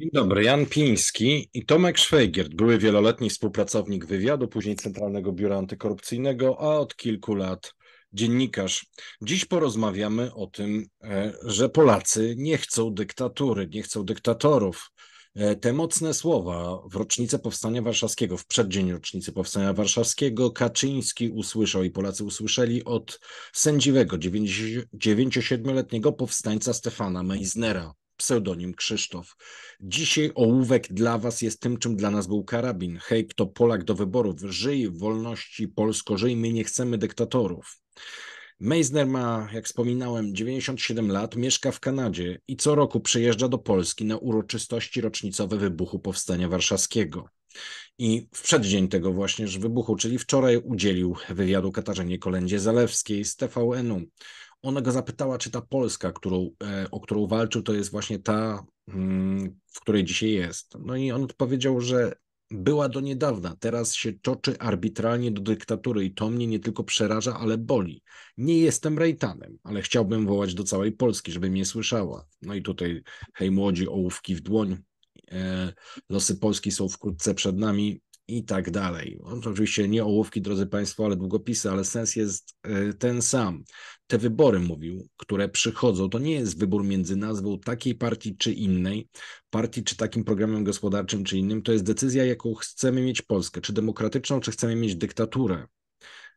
Dzień dobry, Jan Piński i Tomek Szwejgiert, były wieloletni współpracownik wywiadu, później Centralnego Biura Antykorupcyjnego, a od kilku lat dziennikarz. Dziś porozmawiamy o tym, e, że Polacy nie chcą dyktatury, nie chcą dyktatorów. E, te mocne słowa w rocznicę Powstania Warszawskiego, w przeddzień rocznicy Powstania Warszawskiego, Kaczyński usłyszał i Polacy usłyszeli od sędziwego, 97-letniego powstańca Stefana Meisnera pseudonim Krzysztof. Dzisiaj ołówek dla was jest tym, czym dla nas był karabin. Hej, kto Polak do wyborów, żyj w wolności Polsko, żyj, my nie chcemy dyktatorów. Meisner ma, jak wspominałem, 97 lat, mieszka w Kanadzie i co roku przyjeżdża do Polski na uroczystości rocznicowe wybuchu Powstania Warszawskiego. I w przeddzień tego właśnie wybuchu, czyli wczoraj udzielił wywiadu Katarzynie Kolędzie-Zalewskiej z TVN-u. Ona go zapytała, czy ta Polska, którą, e, o którą walczył, to jest właśnie ta, mm, w której dzisiaj jest. No i on odpowiedział, że była do niedawna, teraz się toczy arbitralnie do dyktatury i to mnie nie tylko przeraża, ale boli. Nie jestem rejtanem, ale chciałbym wołać do całej Polski, żeby mnie słyszała. No i tutaj, hej młodzi, ołówki w dłoń. E, losy Polski są wkrótce przed nami i tak dalej. On no, to oczywiście nie ołówki, drodzy Państwo, ale długopisy, ale sens jest e, ten sam. Te wybory, mówił, które przychodzą, to nie jest wybór między nazwą takiej partii czy innej, partii czy takim programem gospodarczym czy innym, to jest decyzja, jaką chcemy mieć Polskę, czy demokratyczną, czy chcemy mieć dyktaturę.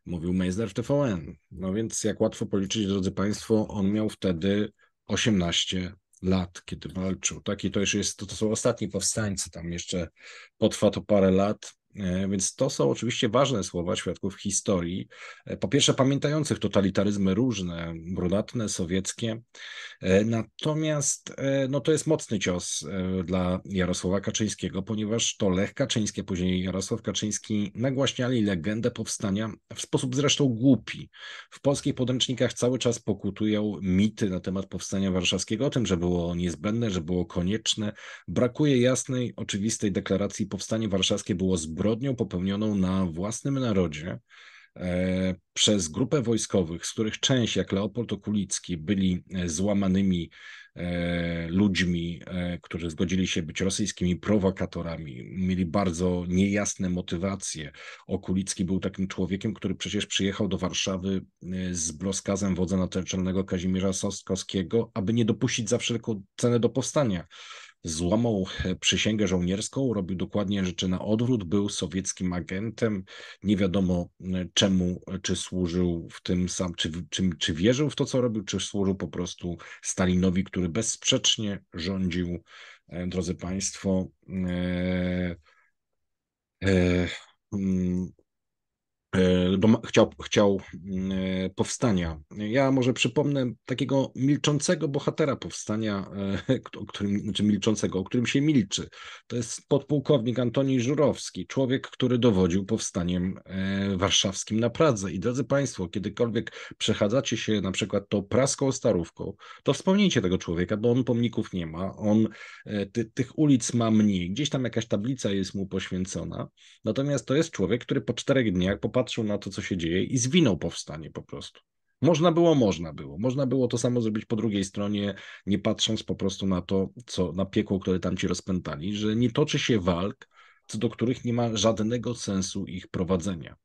Mówił Meisner w TVN. No więc, jak łatwo policzyć, drodzy Państwo, on miał wtedy 18 lat, kiedy walczył. Tak, I to już jest, to, to są ostatni powstańcy, tam jeszcze potrwa to parę lat. E, więc to są oczywiście ważne słowa świadków historii. E, po pierwsze, pamiętających totalitaryzmy różne, brunatne, sowieckie. E, natomiast no, to jest mocny cios dla Jarosława Kaczyńskiego, ponieważ to Lech Kaczyński, później Jarosław Kaczyński nagłaśniali legendę powstania w sposób zresztą głupi. W polskich podręcznikach cały czas pokutują mity na temat powstania warszawskiego, o tym, że było niezbędne, że było konieczne. Brakuje jasnej, oczywistej deklaracji, powstanie warszawskie było zbyt zbrodnią popełnioną na własnym narodzie e, przez grupę wojskowych, z których część, jak Leopold Okulicki, byli e, złamanymi e, ludźmi, którzy zgodzili się być rosyjskimi prowokatorami, mieli bardzo niejasne motywacje. Okulicki był takim człowiekiem, który przecież przyjechał do Warszawy z rozkazem wodza naczelnego Kazimierza Sostkowskiego, aby nie dopuścić za wszelką cenę do powstania złamał e, przysięgę żołnierską, robił dokładnie rzeczy na odwrót, był sowieckim agentem, nie wiadomo e, czemu, e, czy służył w tym sam, czy, czy, czy wierzył w to, co robił, czy służył po prostu Stalinowi, który bezsprzecznie rządził, drodzy Państwo, e, e, mm, E, chciał, chciał e, powstania. Ja może przypomnę takiego milczącego bohatera powstania, e, o którym, znaczy milczącego, o którym się milczy. To jest podpułkownik Antoni Żurowski, człowiek, który dowodził powstaniem warszawskim na Pradze. I drodzy Państwo, kiedykolwiek przechadzacie się na przykład tą praską starówką, to wspomnijcie tego człowieka, bo on pomników nie ma, on ty, tych ulic ma mniej, gdzieś tam jakaś tablica jest mu poświęcona. Natomiast to jest człowiek, który po czterech dniach popadł patrzył na to, co się dzieje i zwinął powstanie po prostu. Można było, można było. Można było to samo zrobić po drugiej stronie, nie patrząc po prostu na to, co na piekło, które tam ci rozpętali, że nie toczy się walk, co do których nie ma żadnego sensu ich prowadzenia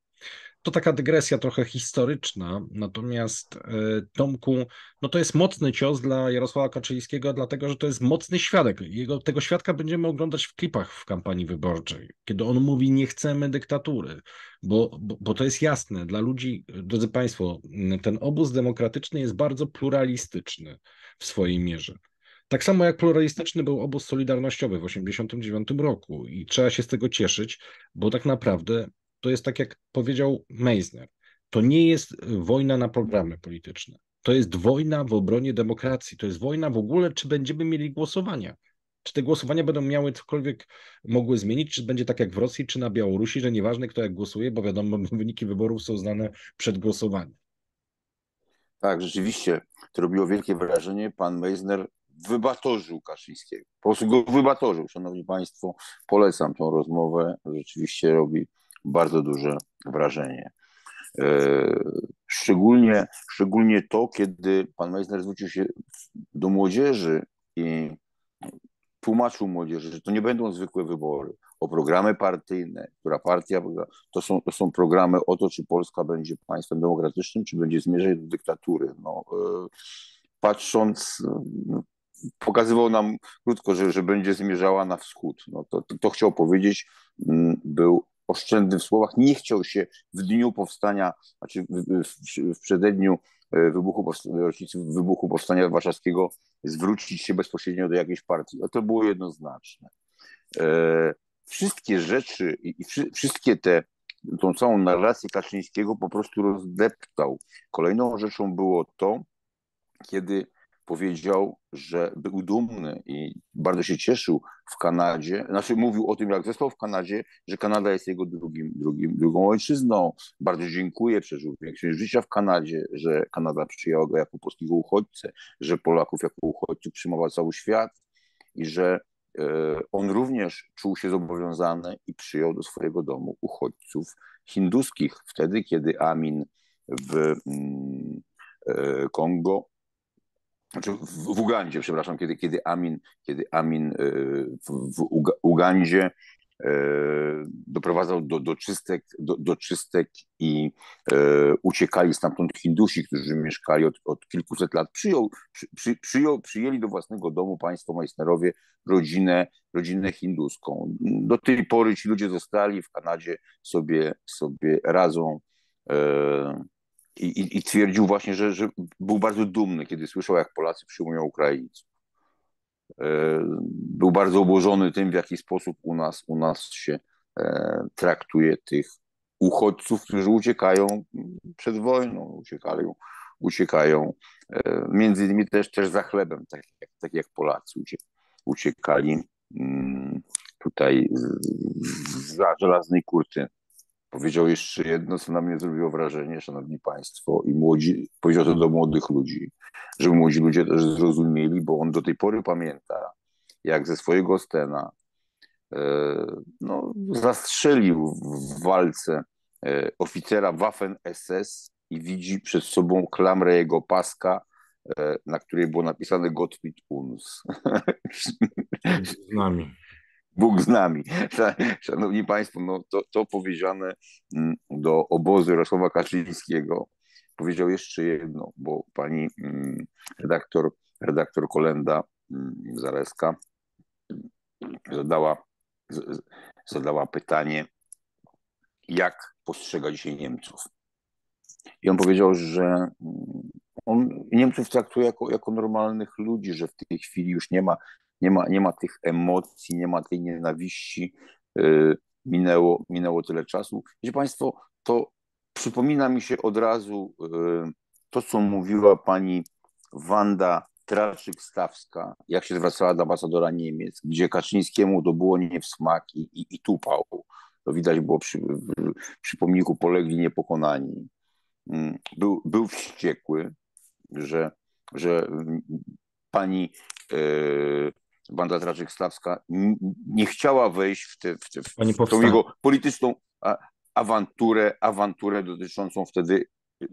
to taka dygresja trochę historyczna, natomiast e, Tomku, no to jest mocny cios dla Jarosława Kaczyńskiego, dlatego że to jest mocny świadek. Jego, tego świadka będziemy oglądać w klipach w kampanii wyborczej, kiedy on mówi nie chcemy dyktatury, bo, bo, bo to jest jasne dla ludzi, drodzy Państwo, ten obóz demokratyczny jest bardzo pluralistyczny w swojej mierze. Tak samo jak pluralistyczny był obóz solidarnościowy w 1989 roku i trzeba się z tego cieszyć, bo tak naprawdę to jest tak, jak powiedział Meisner, to nie jest y, wojna na programy polityczne. To jest wojna w obronie demokracji. To jest wojna w ogóle, czy będziemy mieli głosowania. Czy te głosowania będą miały cokolwiek mogły zmienić, czy będzie tak jak w Rosji, czy na Białorusi, że nieważne kto jak głosuje, bo wiadomo, wyniki wyborów są znane przed głosowaniem. Tak, rzeczywiście. To robiło wielkie wrażenie. Pan Meisner wybatorzył Kaczyńskiego. Po prostu go wybatorzył. Szanowni Państwo, polecam tą rozmowę. Rzeczywiście robi bardzo duże wrażenie. E, szczególnie, szczególnie to, kiedy pan Meissner zwrócił się do młodzieży i tłumaczył młodzieży, że to nie będą zwykłe wybory o programy partyjne, która partia, to są, to są programy o to, czy Polska będzie państwem demokratycznym, czy będzie zmierzać do dyktatury. No, e, patrząc, pokazywał nam krótko, że, że będzie zmierzała na wschód. No, to, to, to chciał powiedzieć, był oszczędny w słowach, nie chciał się w dniu powstania, znaczy w, w, w przededniu e, wybuchu, rocznicy wybuchu Powstania Warszawskiego zwrócić się bezpośrednio do jakiejś partii. A to było jednoznaczne. E, wszystkie rzeczy i wszy, wszystkie te, tą całą narrację Kaczyńskiego po prostu rozdeptał. Kolejną rzeczą było to, kiedy powiedział, że był dumny i bardzo się cieszył w Kanadzie. Znaczy mówił o tym, jak został w Kanadzie, że Kanada jest jego drugim, drugim, drugą ojczyzną. Bardzo dziękuję, przeżył większość życia w Kanadzie, że Kanada przyjęła go jako polskiego uchodźcę, że Polaków jako uchodźców przyjmował cały świat i że e, on również czuł się zobowiązany i przyjął do swojego domu uchodźców hinduskich. Wtedy, kiedy Amin w mm, e, Kongo znaczy w Ugandzie, przepraszam, kiedy, kiedy Amin, kiedy Amin e, w, w Ugandzie e, doprowadzał do, do, czystek, do, do czystek i e, uciekali stamtąd Hindusi, którzy mieszkali od, od kilkuset lat. Przyjął, przy, przyjął, przyjęli do własnego domu państwo Meissnerowie rodzinę, rodzinę hinduską. Do tej pory ci ludzie zostali w Kanadzie, sobie, sobie radzą i, i twierdził właśnie, że, że był bardzo dumny, kiedy słyszał, jak Polacy przyjmują Ukraińców. E, był bardzo oburzony tym, w jaki sposób u nas, u nas się e, traktuje tych uchodźców, którzy uciekają przed wojną, uciekają, uciekają e, między innymi też, też za chlebem, tak jak, tak jak Polacy uciekali mm, tutaj za żelaznej kurtyny. Powiedział jeszcze jedno, co na mnie zrobiło wrażenie, szanowni państwo, i młodzi, powiedział to do młodych ludzi, żeby młodzi ludzie też zrozumieli, bo on do tej pory pamięta, jak ze swojego Stena e, no, zastrzelił w walce e, oficera Waffen-SS i widzi przed sobą klamrę jego paska, e, na której było napisane Gottfried Uns. Z nami. Bóg z nami. Szanowni Państwo, no to, to powiedziane mm, do obozu Jarosława Kaczyńskiego powiedział jeszcze jedno, bo pani mm, redaktor, redaktor Kolenda mm, zaleska zadała, zadała pytanie, jak postrzega dzisiaj Niemców. I on powiedział, że on Niemców traktuje jako, jako normalnych ludzi, że w tej chwili już nie ma nie ma, nie ma tych emocji, nie ma tej nienawiści. Y, minęło, minęło tyle czasu. Wiecie Państwo, to przypomina mi się od razu y, to, co mówiła pani Wanda Traczyk-Stawska, jak się zwracała do ambasadora Niemiec, gdzie Kaczyńskiemu to było nie w smaki i, i, i tupał. To widać było przy, przy pomniku polegli niepokonani. Mm, był, był wściekły, że, że pani y, banda traczek stawska nie chciała wejść w, te, w, te, w tą jego polityczną awanturę, awanturę dotyczącą wtedy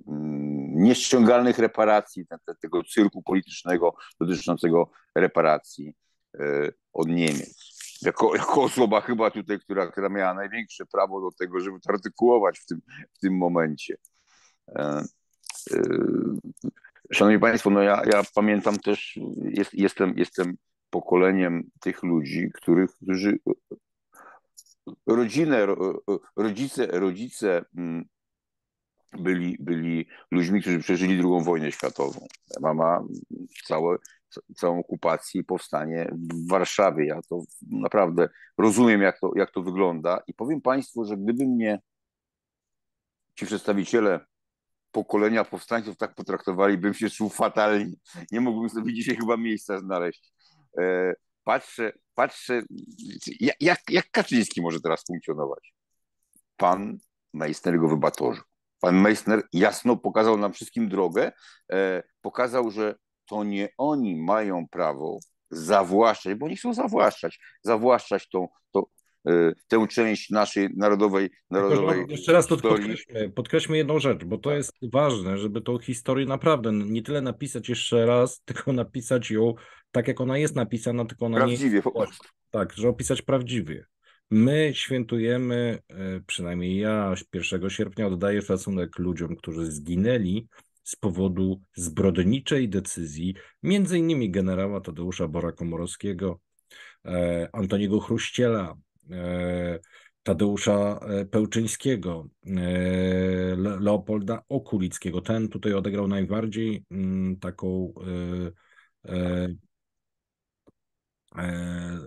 mm, nieściągalnych reparacji, tego cyrku politycznego dotyczącego reparacji e, od Niemiec. Jako, jako osoba chyba tutaj, która, która miała największe prawo do tego, żeby to artykułować w tym, w tym momencie. E, e, szanowni Państwo, no ja, ja pamiętam też, jest, jestem, jestem pokoleniem tych ludzi, których, którzy rodzinę, rodzice, rodzice mm, byli, byli ludźmi, którzy przeżyli II wojnę światową. Mama całe, całą okupację i powstanie w Warszawie. Ja to naprawdę rozumiem, jak to, jak to wygląda. I powiem Państwu, że gdyby mnie ci przedstawiciele pokolenia powstańców tak potraktowali, bym się czuł fatalnie. Nie mógłbym sobie dzisiaj chyba miejsca znaleźć E, patrzę, patrzę jak, jak Kaczyński może teraz funkcjonować? Pan Meissner go wybatorzył. Pan Meissner jasno pokazał nam wszystkim drogę, e, pokazał, że to nie oni mają prawo zawłaszczać, bo oni chcą zawłaszczać, zawłaszczać tą, tą, e, tę część naszej narodowej, narodowej Tylko, Jeszcze raz to podkreślmy, podkreślmy jedną rzecz, bo to jest ważne, żeby tą historię naprawdę nie tyle napisać jeszcze raz, tylko napisać ją tak jak ona jest napisana, tylko ona prawdziwie, nie jest... Prawdziwie po prostu. Tak, że opisać prawdziwie. My świętujemy, e, przynajmniej ja 1 sierpnia oddaję szacunek ludziom, którzy zginęli z powodu zbrodniczej decyzji, między innymi generała Tadeusza Bora-Komorowskiego, e, Antoniego Chruściela, e, Tadeusza Pełczyńskiego, Leopolda Okulickiego. Ten tutaj odegrał najbardziej mm, taką E,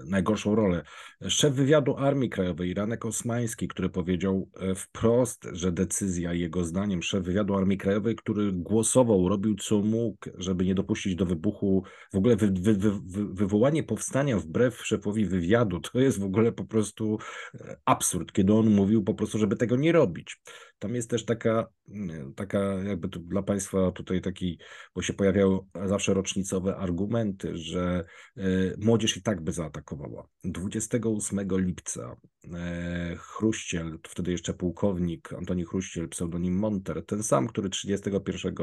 najgorszą rolę. Szef wywiadu Armii Krajowej, Iranek Osmański, który powiedział e, wprost, że decyzja, jego zdaniem, szef wywiadu Armii Krajowej, który głosował, robił co mógł, żeby nie dopuścić do wybuchu, w ogóle wy, wy, wy, wywołanie powstania wbrew szefowi wywiadu, to jest w ogóle po prostu e, absurd, kiedy on mówił po prostu, żeby tego nie robić. Tam jest też taka, mm, taka jakby dla Państwa tutaj taki, bo się pojawiają zawsze rocznicowe argumenty, że e, młodzież i tak by zaatakowała. 28 lipca e, Chruściel, wtedy jeszcze pułkownik Antoni Chruściel, pseudonim Monter, ten sam, który 31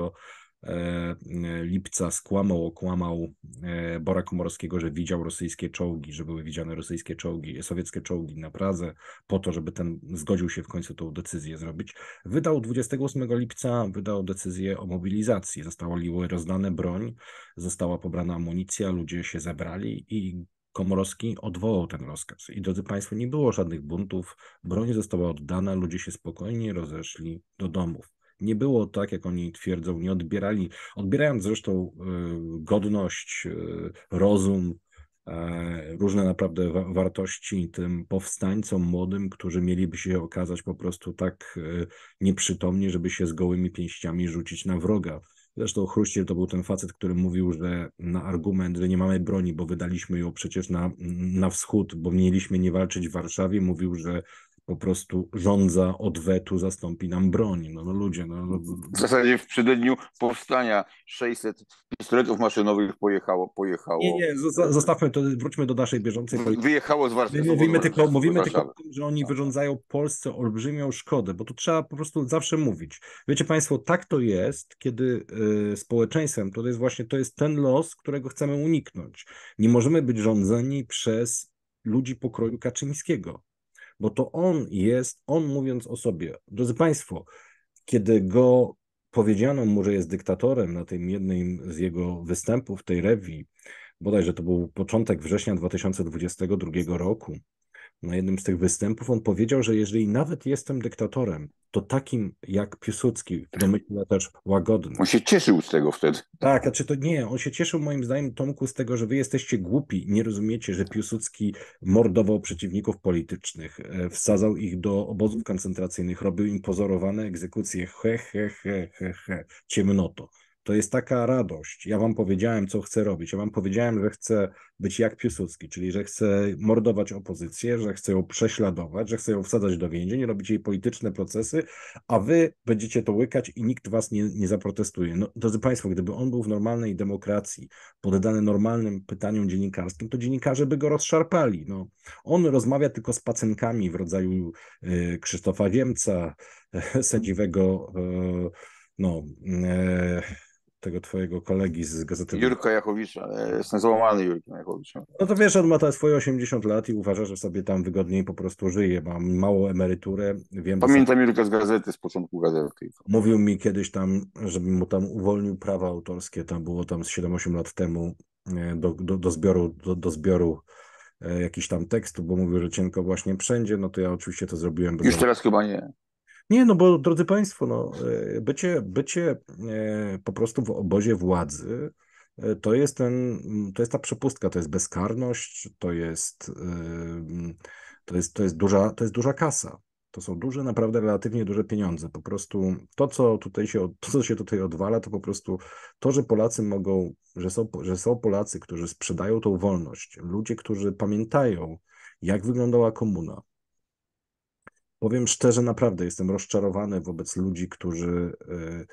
E, lipca skłamał, okłamał e, Bora Komorowskiego, że widział rosyjskie czołgi, że były widziane rosyjskie czołgi, sowieckie czołgi na Pradze, po to, żeby ten zgodził się w końcu tą decyzję zrobić. Wydał 28 lipca, wydał decyzję o mobilizacji. Została rozdane broń, została pobrana amunicja, ludzie się zebrali i Komorowski odwołał ten rozkaz. I drodzy Państwo, nie było żadnych buntów, broń została oddana, ludzie się spokojnie rozeszli do domów nie było tak, jak oni twierdzą, nie odbierali, odbierając zresztą y, godność, y, rozum, e, różne naprawdę wartości tym powstańcom młodym, którzy mieliby się okazać po prostu tak y, nieprzytomni, żeby się z gołymi pięściami rzucić na wroga. Zresztą Chruściel to był ten facet, który mówił, że na argument, że nie mamy broni, bo wydaliśmy ją przecież na, na wschód, bo mieliśmy nie walczyć w Warszawie, mówił, że po prostu rządza odwetu zastąpi nam broń. No, no ludzie. No, no, no, no. W zasadzie w przededniu powstania 600 pistoletów maszynowych pojechało. pojechało. Nie, nie, zostawmy to, wróćmy do naszej bieżącej polityki. Wyjechało z Warszawy. Mówimy tylko, mówimy tylko o tym, że oni tak. wyrządzają Polsce olbrzymią szkodę, bo to trzeba po prostu zawsze mówić. Wiecie Państwo, tak to jest, kiedy y, społeczeństwem, to jest właśnie to jest ten los, którego chcemy uniknąć. Nie możemy być rządzeni przez ludzi pokroju Kaczyńskiego bo to on jest, on mówiąc o sobie. Drodzy Państwo, kiedy go powiedziano mu, że jest dyktatorem na tym jednym z jego występów, tej rewii, bodajże to był początek września 2022 roku, na jednym z tych występów on powiedział, że jeżeli nawet jestem dyktatorem, to takim jak Piłsudski, który myślał też łagodny. On się cieszył z tego wtedy. Tak, czy to nie, on się cieszył moim zdaniem Tomku z tego, że wy jesteście głupi, nie rozumiecie, że Piłsudski mordował przeciwników politycznych, e, wsadzał ich do obozów koncentracyjnych, robił im pozorowane egzekucje, he, he, he, he, he, ciemnoto. To jest taka radość. Ja wam powiedziałem, co chcę robić. Ja wam powiedziałem, że chcę być jak Piłsudski, czyli że chcę mordować opozycję, że chcę ją prześladować, że chcę ją wsadzać do więzień, robić jej polityczne procesy, a wy będziecie to łykać i nikt was nie, nie zaprotestuje. No, drodzy Państwo, gdyby on był w normalnej demokracji, poddany normalnym pytaniom dziennikarskim, to dziennikarze by go rozszarpali. No, on rozmawia tylko z pacenkami w rodzaju y, Krzysztofa Ziemca e, sędziwego y, no, y, tego twojego kolegi z gazety. Jurka Jachowicza, e, jestem załamany Jurkiem Jachowiczem. No to wiesz, on ma te swoje 80 lat i uważa, że sobie tam wygodniej po prostu żyje, mam małą emeryturę. Wiem, Pamiętam Jurka z gazety, z początku gazety. Mówił mi kiedyś tam, żebym mu tam uwolnił prawa autorskie, tam było tam z 7-8 lat temu e, do, do, do zbioru, do, do zbioru e, jakiś tam tekstu, bo mówił, że cienko właśnie wszędzie, no to ja oczywiście to zrobiłem. Już teraz chyba nie. Nie, no bo drodzy Państwo, no, e, bycie, bycie e, po prostu w obozie władzy e, to jest, ten, mm, to jest ta przepustka, to jest bezkarność, to jest, to jest, to jest, duża, to jest duża kasa. To są duże, naprawdę relatywnie duże pieniądze. Po prostu to, co tutaj się, to, co się tutaj odwala, to po prostu to, że Polacy mogą, że są, że są Polacy, którzy sprzedają tą wolność, ludzie, którzy pamiętają, jak wyglądała komuna, powiem szczerze, naprawdę jestem rozczarowany wobec ludzi, którzy y,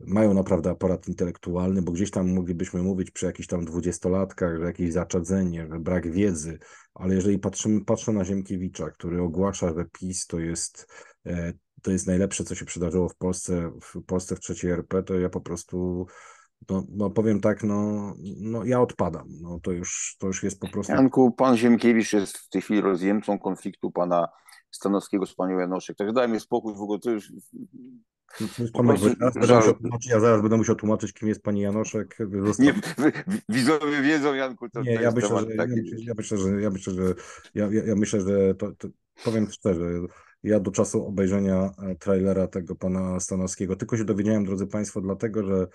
mają naprawdę aparat intelektualny, bo gdzieś tam moglibyśmy mówić przy jakichś tam dwudziestolatkach, że jakieś zaczadzenie, że brak wiedzy, ale jeżeli patrzymy, patrzę na Ziemkiewicza, który ogłasza, że PiS to jest, e, to jest najlepsze, co się przydarzyło w Polsce, w Polsce w trzeciej RP, to ja po prostu no, no powiem tak, no, no ja odpadam. No, to, już, to już jest po prostu. Janku, pan Ziemkiewicz jest w tej chwili rozjemcą konfliktu pana Stanowskiego z panią Janoszek. Także daj mi spokój, w ogóle to już... zaraz, ja zaraz będę musiał tłumaczyć, kim jest pani Janoszek. Zostaw... Nie, widzowie wiedzą, Janku. To, nie, ja myślę, że, ja, myślę, ja myślę, że, ja myślę, że, ja, ja myślę, że to, to, powiem szczerze, ja do czasu obejrzenia e, trailera tego pana Stanowskiego tylko się dowiedziałem, drodzy Państwo, dlatego, że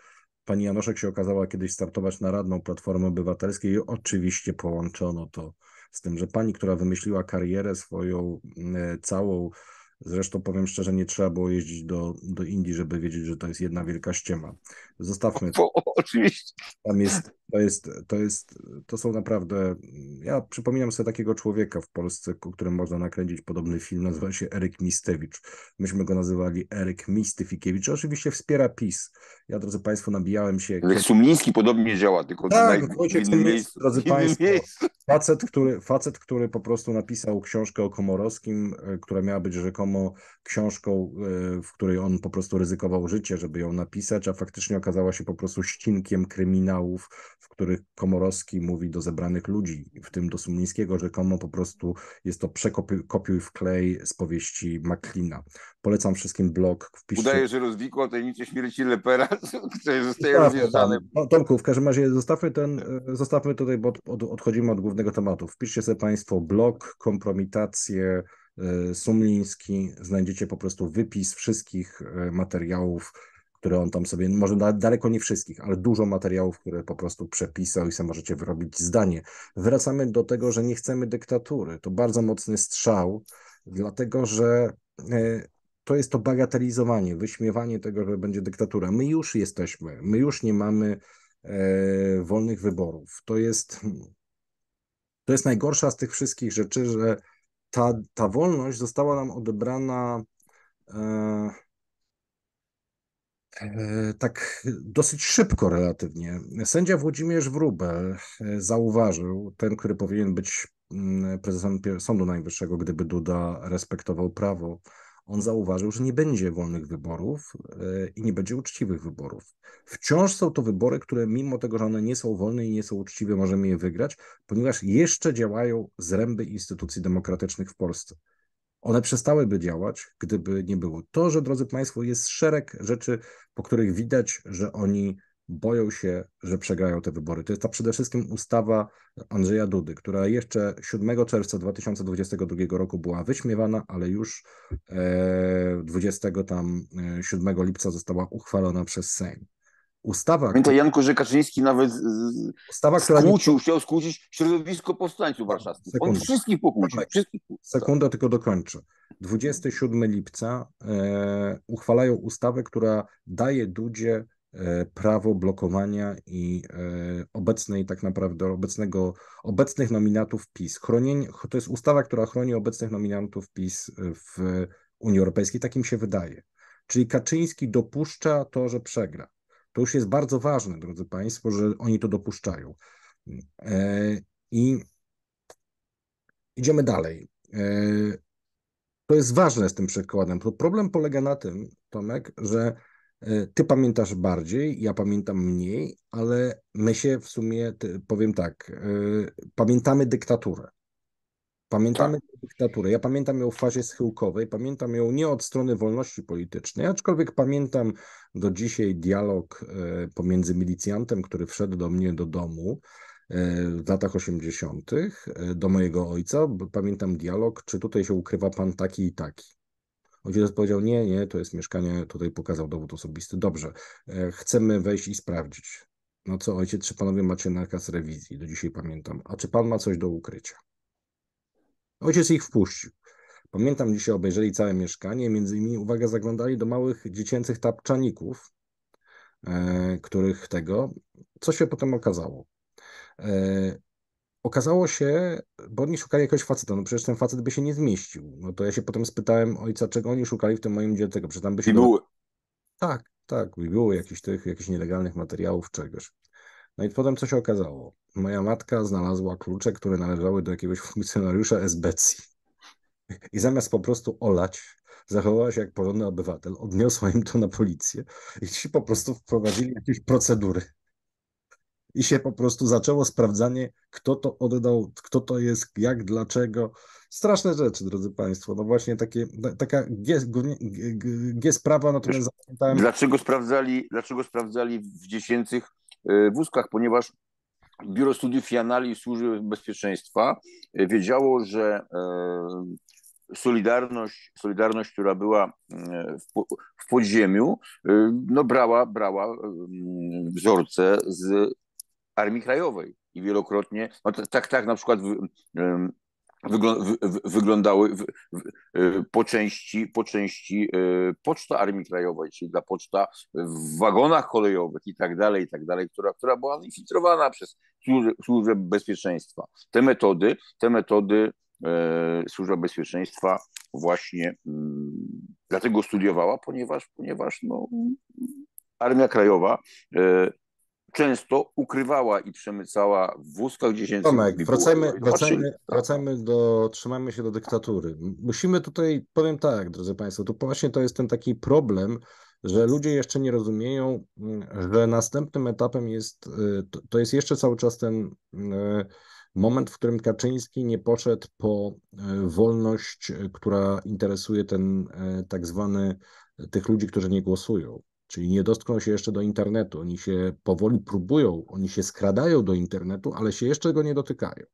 pani Janoszek się okazała kiedyś startować na radną Platformy Obywatelskiej i oczywiście połączono to z tym, że pani, która wymyśliła karierę swoją e, całą, Zresztą powiem szczerze, nie trzeba było jeździć do, do Indii, żeby wiedzieć, że to jest jedna wielka ściema. Zostawmy. O, oczywiście. Tam jest to jest, to jest, to są naprawdę, ja przypominam sobie takiego człowieka w Polsce, o którym można nakręcić podobny film, nazywa się Eryk Mistewicz. Myśmy go nazywali Eryk Mistyfikiewicz. Oczywiście wspiera PiS. Ja, drodzy Państwo, nabijałem się... Ale Sumiński podobnie działa, tylko tak, na innym miejscu. Drodzy Państwo, Facet który, facet, który po prostu napisał książkę o Komorowskim, e, która miała być rzekomo książką, e, w której on po prostu ryzykował życie, żeby ją napisać, a faktycznie okazała się po prostu ścinkiem kryminałów, w których Komorowski mówi do zebranych ludzi, w tym do Sumińskiego, rzekomo po prostu jest to przekopiuj w klej z powieści Maklina. Polecam wszystkim blog. Wpiszcie... Udaje, że rozwikło tajemnicę śmierci Lepera, który zostaje rozwiązane. No, Tomku, w każdym razie zostawmy ten, e, zostawmy tutaj, bo od, odchodzimy od głównego tematu. Wpiszcie sobie Państwo blog, kompromitację, e, Sumliński, znajdziecie po prostu wypis wszystkich e, materiałów które on tam sobie, może daleko nie wszystkich, ale dużo materiałów, które po prostu przepisał i sobie możecie wyrobić zdanie. Wracamy do tego, że nie chcemy dyktatury. To bardzo mocny strzał, dlatego że e, to jest to bagatelizowanie, wyśmiewanie tego, że będzie dyktatura. My już jesteśmy, my już nie mamy e, wolnych wyborów. To jest, to jest najgorsza z tych wszystkich rzeczy, że ta, ta wolność została nam odebrana e, E, tak dosyć szybko relatywnie. Sędzia Włodzimierz Wrubel e, zauważył, ten, który powinien być mm, prezesem Sądu Najwyższego, gdyby Duda respektował prawo, on zauważył, że nie będzie wolnych wyborów e, i nie będzie uczciwych wyborów. Wciąż są to wybory, które mimo tego, że one nie są wolne i nie są uczciwe, możemy je wygrać, ponieważ jeszcze działają zręby instytucji demokratycznych w Polsce. One przestałyby działać, gdyby nie było. To, że drodzy Państwo, jest szereg rzeczy, po których widać, że oni boją się, że przegrają te wybory. To jest ta przede wszystkim ustawa Andrzeja Dudy, która jeszcze 7 czerwca 2022 roku była wyśmiewana, ale już 27 e, e, lipca została uchwalona przez Sejm. Ustawa. Pamiętaj, Janku, że kaczyński nawet ustawa, skłócił, chciał skłócić środowisko powstańców warszawskich. Sekunda. On wszystkich pokłócił. Wszystkich... Sekunda, tylko dokończę. 27 lipca e, uchwalają ustawę, która daje Dudzie e, prawo blokowania i e, obecnej tak naprawdę obecnego, obecnych nominatów PiS. Chronień, to jest ustawa, która chroni obecnych nominatów PiS e, w Unii Europejskiej, takim się wydaje. Czyli Kaczyński dopuszcza to, że przegra. To już jest bardzo ważne, drodzy Państwo, że oni to dopuszczają. E, I idziemy dalej. E, to jest ważne z tym przykładem. Problem polega na tym, Tomek, że e, ty pamiętasz bardziej, ja pamiętam mniej, ale my się w sumie, powiem tak, pamiętamy dyktaturę. Pamiętamy tak. dyktaturę. Ja pamiętam ją w fazie schyłkowej, pamiętam ją nie od strony wolności politycznej, aczkolwiek pamiętam do dzisiaj dialog e, pomiędzy milicjantem, który wszedł do mnie do domu e, w latach 80., e, do mojego ojca. Pamiętam dialog, czy tutaj się ukrywa pan taki i taki. Ojciec powiedział, nie, nie, to jest mieszkanie, tutaj pokazał dowód osobisty. Dobrze, chcemy wejść i sprawdzić. No co ojciec, czy panowie macie nakaz rewizji? Do dzisiaj pamiętam. A czy pan ma coś do ukrycia? Ojciec ich wpuścił. Pamiętam, dzisiaj obejrzeli całe mieszkanie, między innymi uwaga, zaglądali do małych dziecięcych tapczaników, e, których tego, co się potem okazało. E, okazało się, bo oni szukali jakiegoś faceta, no przecież ten facet by się nie zmieścił. No to ja się potem spytałem ojca, czego oni szukali w tym moim dziecku, tego, przecież tam by się... Bibuły. Do... Tak, tak, bibuły, jakichś tych, jakichś nielegalnych materiałów, czegoś. No i potem co się okazało? Moja matka znalazła klucze, które należały do jakiegoś funkcjonariusza SBC. I zamiast po prostu olać, zachowała się jak porządny obywatel, odniosła im to na policję i ci po prostu wprowadzili jakieś procedury. I się po prostu zaczęło sprawdzanie, kto to oddał, kto to jest, jak, dlaczego. Straszne rzeczy, drodzy Państwo. No właśnie takie, taka G-sprawa, natomiast zapamiętałem... Dlaczego sprawdzali, dlaczego sprawdzali w dziecięcych Y, wózkach, ponieważ Biuro Studiów i Analiz Służby Bezpieczeństwa y, wiedziało, że y, Solidarność, Solidarność, która była w, podziemiu, no brała, brała wzorce z Armii Krajowej i wielokrotnie, no tak, tak na przykład wyglądały y, po części, po części y, Poczta Armii Krajowej, czyli ta poczta w wagonach kolejowych i tak dalej, i tak dalej, która, która była infiltrowana przez służbę bezpieczeństwa. Te metody, te metody y, służba bezpieczeństwa właśnie mm, dlatego studiowała, ponieważ, ponieważ no, Armia Krajowa często ukrywała i przemycała w wózkach dziecięcych. Tomek, wracajmy, znaczy, wracajmy, tak. wracajmy do, trzymajmy się do dyktatury. Musimy tutaj, powiem tak, drodzy Państwo, to właśnie to jest ten taki problem, że ludzie jeszcze nie rozumieją, że następnym etapem jest, y, to jest jeszcze cały czas ten y, moment, w którym Kaczyński nie poszedł po y, wolność, która interesuje ten tak zwany tych ludzi, którzy nie głosują czyli nie dotkną się jeszcze do internetu. Oni się powoli próbują, oni się skradają do internetu, ale się jeszcze go nie dotykają.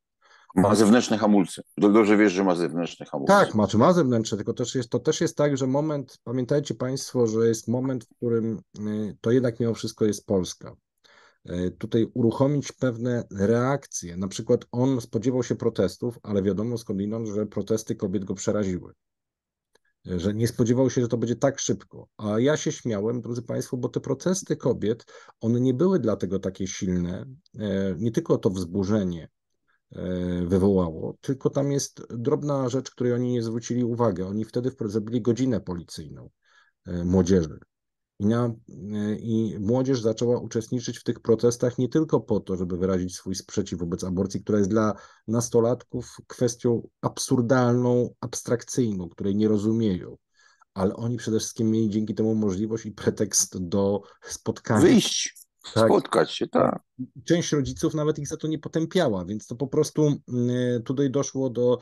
Ma zewnętrzne hamulce. Dobrze wiesz, że ma zewnętrzne hamulce. Tak, ma, czy ma zewnętrzne, tylko też jest, to też jest tak, że moment, pamiętajcie Państwo, że jest moment, w którym y, to jednak mimo wszystko jest Polska. Y, tutaj uruchomić pewne reakcje. Na przykład on spodziewał się protestów, ale wiadomo skądinąd, że protesty kobiet go przeraziły że nie spodziewał się, że to będzie tak szybko. A ja się śmiałem, drodzy Państwo, bo te protesty kobiet, one nie były dlatego takie silne. E, nie tylko to wzburzenie e, wywołało, tylko tam jest drobna rzecz, której oni nie zwrócili uwagi. Oni wtedy zrobili godzinę policyjną e, młodzieży. I, na, e, I młodzież zaczęła uczestniczyć w tych protestach nie tylko po to, żeby wyrazić swój sprzeciw wobec aborcji, która jest dla nastolatków kwestią absurdalną, abstrakcyjną, której nie rozumieją, ale oni przede wszystkim mieli dzięki temu możliwość i pretekst do spotkania. Wyjść, tak. spotkać się, tak. Część rodziców nawet ich za to nie potępiała, więc to po prostu mm, e, tutaj doszło do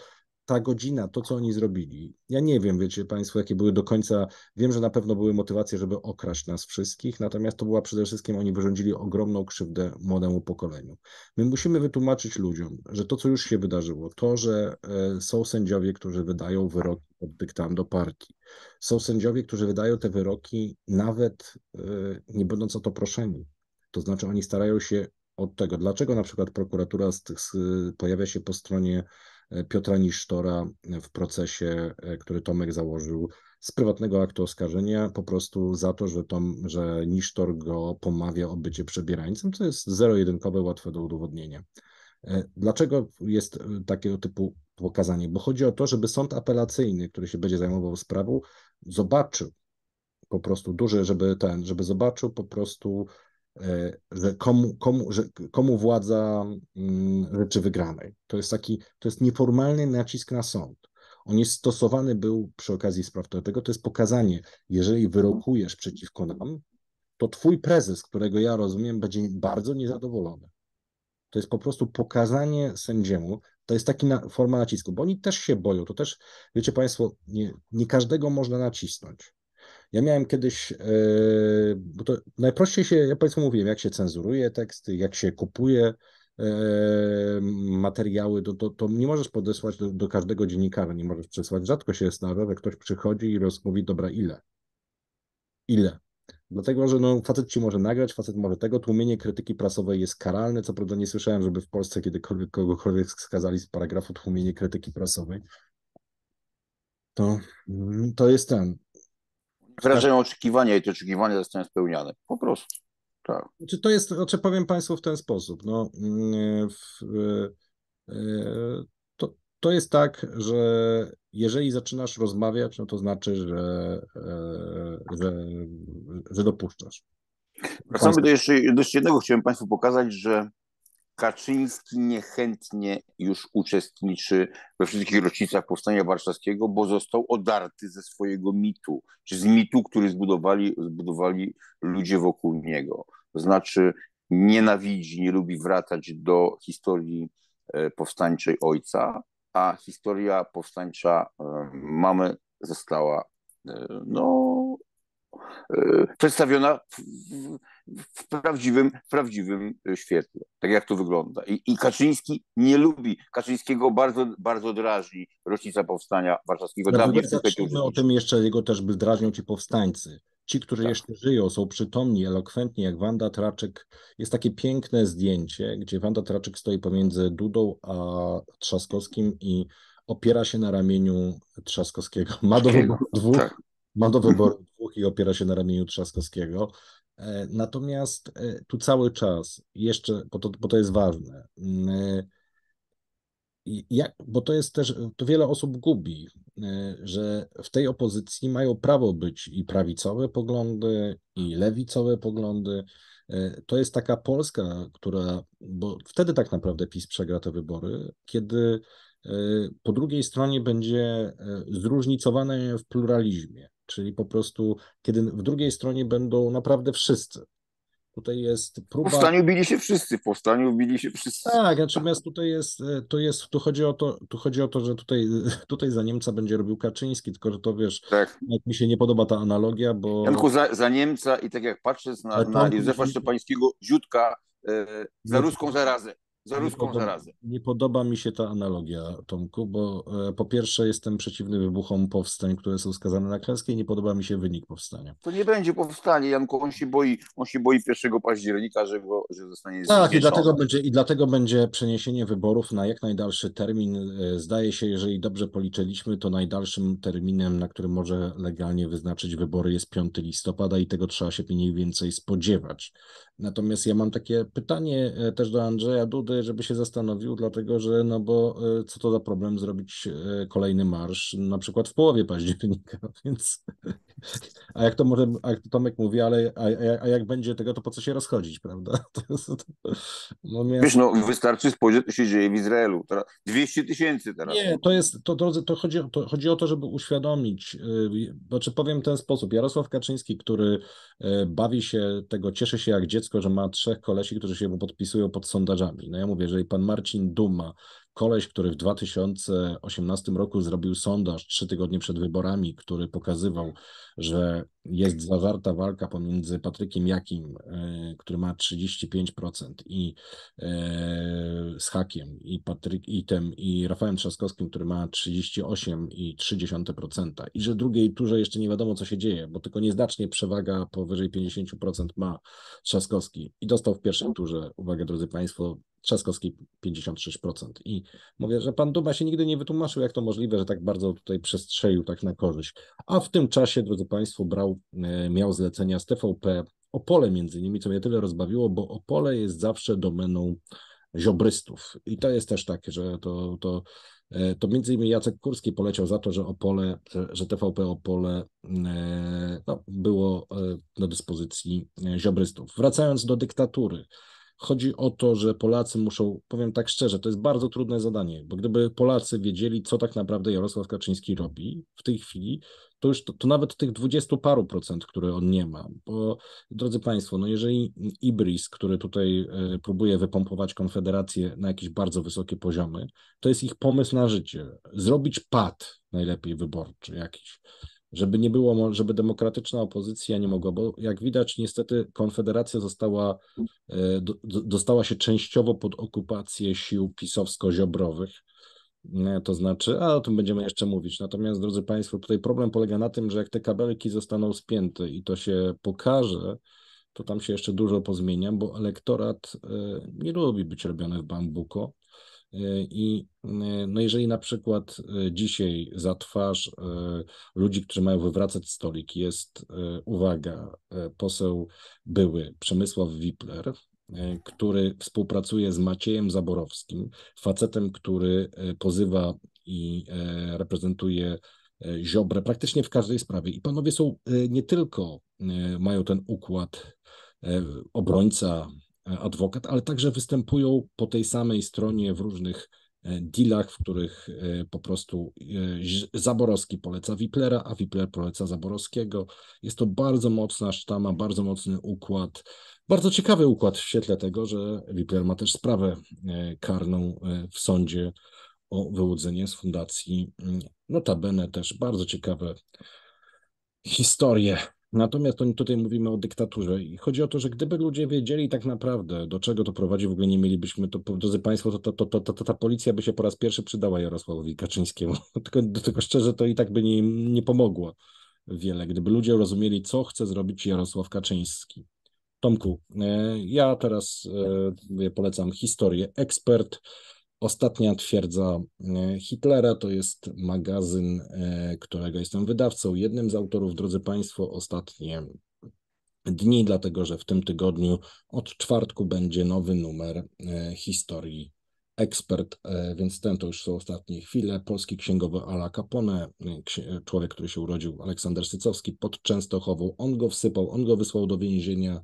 ta godzina, to co oni zrobili, ja nie wiem, wiecie Państwo, jakie były do końca, wiem, że na pewno były motywacje, żeby okraść nas wszystkich, natomiast to była przede wszystkim, oni wyrządzili ogromną krzywdę młodemu pokoleniu. My musimy wytłumaczyć ludziom, że to, co już się wydarzyło, to, że e, są sędziowie, którzy wydają wyroki pod dyktando partii, są sędziowie, którzy wydają te wyroki nawet e, nie będąc o to proszeni. To znaczy oni starają się od tego, dlaczego na przykład prokuratura z tych, z, pojawia się po stronie E, Piotra Nisztora w procesie, e, który Tomek założył z prywatnego aktu oskarżenia po prostu za to, że, Tom, że Nisztor go pomawia o bycie przebierańcem, co jest zero-jedynkowe, łatwe do udowodnienia. E, dlaczego jest takiego typu pokazanie? Bo chodzi o to, żeby sąd apelacyjny, który się będzie zajmował sprawą, zobaczył po prostu duży, żeby ten, żeby zobaczył po prostu E, że komu, komu, że komu władza mm, rzeczy wygranej. To jest taki, to jest nieformalny nacisk na sąd. On jest stosowany był przy okazji spraw tego, to jest pokazanie, jeżeli wyrokujesz przeciwko nam, to twój prezes, którego ja rozumiem, będzie bardzo niezadowolony. To jest po prostu pokazanie sędziemu, to jest taka na, forma nacisku, bo oni też się boją, to też, wiecie Państwo, nie, nie każdego można nacisnąć. Ja miałem kiedyś, e, bo to najprościej się, ja Państwu mówiłem, jak się cenzuruje teksty, jak się kupuje e, materiały, to, to, to nie możesz podesłać do, do, każdego dziennikarza, nie możesz przesłać. Rzadko się zdarza, że ktoś przychodzi i rozmówi, dobra, ile? Ile? Dlatego, że no, facet ci może nagrać, facet może tego. Tłumienie krytyki prasowej jest karalne. Co prawda nie słyszałem, żeby w Polsce kiedykolwiek kogokolwiek skazali z paragrafu tłumienie krytyki prasowej. To, mm, to jest ten wrażają oczekiwania i te oczekiwania zostają spełniane. Po prostu. Tak. to jest, znaczy powiem Państwu w ten sposób. No, mm, w, e, to, to jest tak, że jeżeli zaczynasz rozmawiać, no to znaczy, że, e, że, że dopuszczasz. Wracamy do jeszcze, do jeszcze jednego, chciałem Państwu pokazać, że Kaczyński niechętnie już uczestniczy we wszystkich rocznicach Powstania Warszawskiego, bo został odarty ze swojego mitu, czy z mitu, który zbudowali, zbudowali ludzie wokół niego. To znaczy nienawidzi, nie lubi wracać do historii e, powstańczej ojca, a historia powstańcza e, mamy została e, no, E, przedstawiona w, w, prawdziwym, w prawdziwym e, świetle, tak jak to wygląda. I, I, Kaczyński nie lubi, Kaczyńskiego bardzo, bardzo drażni rocznica powstania warszawskiego. No, Dawniej w o tym jeszcze, jego też by drażnią ci powstańcy. Ci, którzy tak. jeszcze żyją, są przytomni, elokwentni, jak Wanda Traczyk. Jest takie piękne zdjęcie, gdzie Wanda Traczyk stoi pomiędzy Dudą a Trzaskowskim i opiera się na ramieniu Trzaskowskiego. Ma do wyboru dwóch, tak. ma do wyboru i opiera się na ramieniu Trzaskowskiego. E, natomiast e, tu cały czas, jeszcze, bo to, bo to jest ważne, mm, e, jak, bo to jest też, to wiele osób gubi, że w tej opozycji mają prawo być i prawicowe poglądy, i lewicowe poglądy. To jest taka Polska, która, bo wtedy tak naprawdę PiS przegra te wybory, kiedy po drugiej stronie będzie zróżnicowane w pluralizmie czyli po prostu, kiedy w drugiej stronie będą naprawdę wszyscy. Tutaj jest próba... W powstaniu bili się wszyscy, w powstaniu bili się wszyscy. Tak, natomiast tutaj jest, e, to jest, tu chodzi o to, tu chodzi o to że tutaj, tutaj za Niemca będzie robił Kaczyński, tylko że to wiesz, tak. mi się nie podoba ta analogia, bo... Janku, za, za Niemca i tak jak patrzę na, na Józefa Szczepańskiego, ziutka, e, za ruską zarazę za ruską nie podoba, zarazę. Nie podoba mi się ta analogia, Tomku, bo e, po pierwsze jestem przeciwny wybuchom powstań, które są skazane na klęskę i nie podoba mi się wynik powstania. To nie będzie powstanie, Janku, on się boi, on się boi 1 października, że, go, że zostanie Tak, i dlatego, będzie, i dlatego będzie przeniesienie wyborów na jak najdalszy termin. E, zdaje się, jeżeli dobrze policzyliśmy, to najdalszym terminem, na który może legalnie wyznaczyć wybory jest 5 listopada i tego trzeba się mniej więcej spodziewać. Natomiast ja mam takie pytanie e, też do Andrzeja Dudy, żeby się zastanowił, dlatego że no bo e, co to za problem zrobić e, kolejny marsz, na przykład w połowie października, więc a jak to może, a jak Tomek mówi, ale a, a jak będzie tego, to po co się rozchodzić, prawda? To jest, to, no Wiesz, no wystarczy spojrzeć, co się dzieje w Izraelu. Teraz 200 tysięcy teraz. Nie, to jest, to, drodzy, to chodzi, to chodzi o to, żeby uświadomić, znaczy powiem w ten sposób, Jarosław Kaczyński, który bawi się tego, cieszy się jak dziecko, że ma trzech kolesi, którzy się podpisują pod sondażami. No ja mówię, jeżeli pan Marcin Duma koleś, który w 2018 roku zrobił sondaż trzy tygodnie przed wyborami, który pokazywał, że jest zawarta walka pomiędzy Patrykiem Jakim, e, który ma 35% i e, z Hakiem i Patryk i tem i Rafałem Trzaskowskim, który ma 38,3% i że w drugiej turze jeszcze nie wiadomo co się dzieje, bo tylko nieznacznie przewaga powyżej 50% ma Trzaskowski i dostał w pierwszej turze, uwaga drodzy państwo, Trzaskowski 56%. I mówię, że pan Duba się nigdy nie wytłumaczył, jak to możliwe, że tak bardzo tutaj przestrzelił tak na korzyść. A w tym czasie, drodzy państwo, brał, e, miał zlecenia z TVP Opole między innymi, co mnie tyle rozbawiło, bo Opole jest zawsze domeną ziobrystów. I to jest też takie, że to, to, e, to między innymi Jacek Kurski poleciał za to, że Opole, że TVP Opole e, no, było do dyspozycji ziobrystów. Wracając do dyktatury, Chodzi o to, że Polacy muszą, powiem tak szczerze, to jest bardzo trudne zadanie, bo gdyby Polacy wiedzieli, co tak naprawdę Jarosław Kaczyński robi w tej chwili, to już to, to nawet tych dwudziestu paru procent, które on nie ma, bo drodzy Państwo, no jeżeli Ibris, który tutaj e, próbuje wypompować Konfederację na jakieś bardzo wysokie poziomy, to jest ich pomysł na życie. Zrobić pad najlepiej wyborczy jakiś żeby nie było, żeby demokratyczna opozycja nie mogła, bo jak widać, niestety Konfederacja została, e, dostała się częściowo pod okupację sił pisowsko-ziobrowych. E, to znaczy, a o tym będziemy jeszcze mówić. Natomiast, drodzy Państwo, tutaj problem polega na tym, że jak te kabelki zostaną spięte i to się pokaże, to tam się jeszcze dużo pozmienia, bo elektorat e, nie lubi być robiony w bambuko. E, I e, no jeżeli na przykład e, dzisiaj za twarz ludzi, którzy mają wywracać stolik, jest, uwaga, poseł były Przemysław Wipler, który współpracuje z Maciejem Zaborowskim, facetem, który pozywa i reprezentuje Ziobrę praktycznie w każdej sprawie. I panowie są nie tylko, mają ten układ obrońca, E, adwokat, ale także występują po tej samej stronie w różnych e, dealach, w których e, po prostu Zaborowski poleca Wiplera, a Wipler poleca Zaborowskiego. Jest to bardzo mocna sztama, bardzo mocny układ. Bardzo ciekawy układ w świetle tego, że Wipler ma też sprawę karną w sądzie o wyłudzenie z fundacji. Mm, notabene też bardzo ciekawe historie Natomiast tutaj mówimy o dyktaturze i chodzi o to, że gdyby ludzie wiedzieli tak naprawdę, do czego to prowadzi, w ogóle nie mielibyśmy, to drodzy Państwo, to, to, to, to ta policja by się po raz pierwszy przydała Jarosławowi Kaczyńskiemu. Tylko, tylko szczerze to i tak by nie, nie pomogło wiele, gdyby ludzie rozumieli, co chce zrobić Jarosław Kaczyński. Tomku, e, ja teraz e, polecam historię Ekspert. Ostatnia twierdza e, Hitlera to jest magazyn, e, którego jestem wydawcą, jednym z autorów, drodzy Państwo, ostatnie dni, dlatego że w tym tygodniu od czwartku będzie nowy numer e, historii ekspert, więc ten to już są ostatnie chwile. Polski księgowy Ala Capone, człowiek, który się urodził, Aleksander Sycowski, pod Częstochową. On go wsypał, on go wysłał do więzienia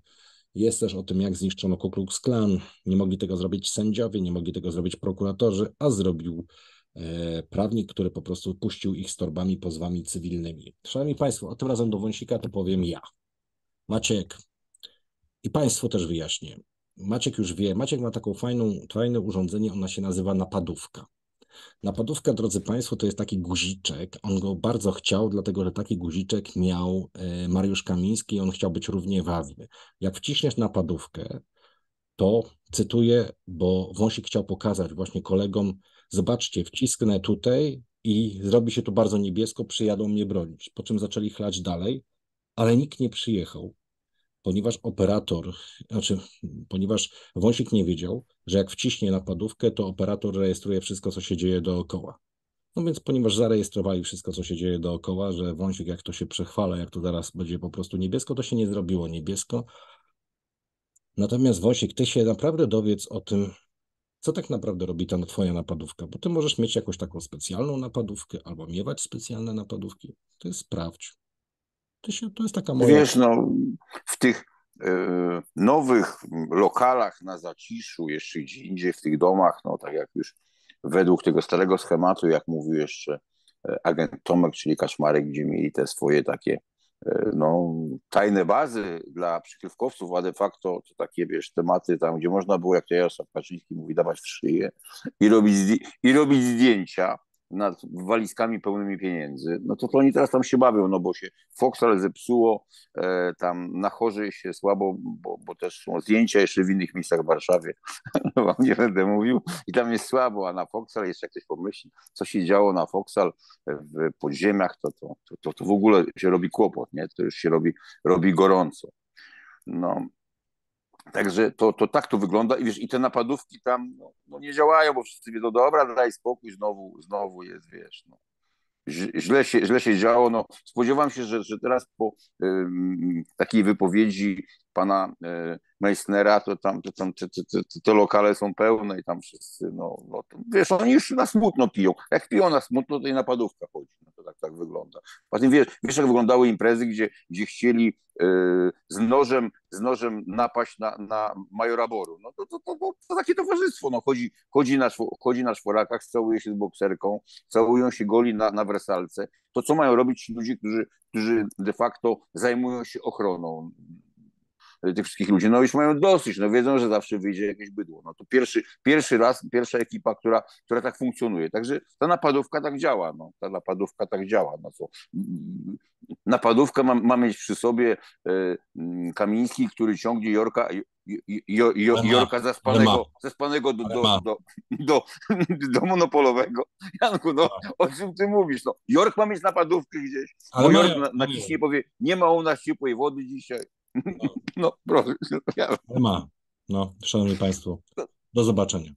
jest też o tym, jak zniszczono Ku Klux Klan. Nie mogli tego zrobić sędziowie, nie mogli tego zrobić prokuratorzy, a zrobił e, prawnik, który po prostu puścił ich z torbami pozwami cywilnymi. Szanowni Państwo, o tym razem do Wąsika to powiem ja. Maciek. I Państwu też wyjaśnię. Maciek już wie, Maciek ma taką fajną, fajne urządzenie, ona się nazywa napadówka. Napadówka, drodzy Państwo, to jest taki guziczek. On go bardzo chciał, dlatego że taki guziczek miał e, Mariusz Kamiński i on chciał być równie ważny. Jak wciśniesz napadówkę, to cytuję, bo Wąsik chciał pokazać właśnie kolegom, zobaczcie, wcisknę tutaj i zrobi się tu bardzo niebiesko, przyjadą mnie bronić. Po czym zaczęli chlać dalej, ale nikt nie przyjechał ponieważ operator, znaczy, ponieważ wąsik nie wiedział, że jak wciśnie napadówkę, to operator rejestruje wszystko, co się dzieje dookoła. No więc ponieważ zarejestrowali wszystko, co się dzieje dookoła, że wąsik jak to się przechwala, jak to zaraz będzie po prostu niebiesko, to się nie zrobiło niebiesko. Natomiast wąsik, ty się naprawdę dowiedz o tym, co tak naprawdę robi ta twoja napadówka, bo ty możesz mieć jakąś taką specjalną napadówkę albo miewać specjalne napadówki. Ty sprawdź to, się, to jest taka moja... Wiesz, no, w tych e, nowych lokalach na zaciszu, jeszcze gdzie indziej w tych domach, no tak jak już według tego starego schematu, jak mówił jeszcze e, agent Tomek, czyli Kaczmarek, gdzie mieli te swoje takie e, no, tajne bazy dla przykrywkowców, a de facto to takie, wiesz, tematy tam, gdzie można było, jak to Jarosław Kaczyński mówi, dawać w szyję i robić, i robić zdjęcia, nad walizkami pełnymi pieniędzy, no to, to oni teraz tam się bawią, no bo się Foxal zepsuło, e, tam na chorzy się słabo, bo, bo też są zdjęcia jeszcze w innych miejscach w Warszawie, wam nie będę mówił, i tam jest słabo, a na Foxal jeszcze jak ktoś pomyśli, co się działo na Foxal w podziemiach, to, to, to, to w ogóle się robi kłopot, nie? to już się robi, robi gorąco. No, Także to, to tak to wygląda i wiesz, i te napadówki tam no, no nie działają, bo wszyscy wiedzą, dobra, daj spokój, znowu, znowu jest, wiesz, no. Źle się, źle się działo. No, spodziewam się, że, że teraz po takiej wypowiedzi pana y, Meissnera, to tam, to tam te, te, te, te, lokale są pełne i tam wszyscy, no, no to, wiesz, oni już na smutno piją. Jak piją na smutno, to i napadówka chodzi. No, to tak, tak wygląda. właśnie wiesz, wiesz, jak wyglądały imprezy, gdzie, gdzie chcieli Y, z nożem, z nożem napaść na, na majora Boru. No to, to, to, to takie towarzystwo. No, chodzi, chodzi, na, chodzi na szworakach, całuje się z bokserką, całują się goli na, na wersalce. To co mają robić ci ludzie, którzy, którzy de facto zajmują się ochroną E, tych wszystkich ludzi, no już mają dosyć, no wiedzą, że zawsze wyjdzie jakieś bydło. No to pierwszy, pierwszy raz, pierwsza ekipa, która, która tak funkcjonuje. Także ta napadówka tak działa, no, ta napadówka tak działa. No co? Napadówka ma, ma mieć przy sobie e, mm, Kamiński, który ciągnie Jorka, jo, jo, Jorka zaspanego, zaspanego do, do, do, do, do monopolowego. Janku, no tak. o czym ty mówisz? No, Jork ma mieć napadówkę gdzieś, bo Jork naciśnie powie, nie ma u nas ciepłej wody dzisiaj. No, no, proszę. Nie ma. No, szanowni państwo, do zobaczenia.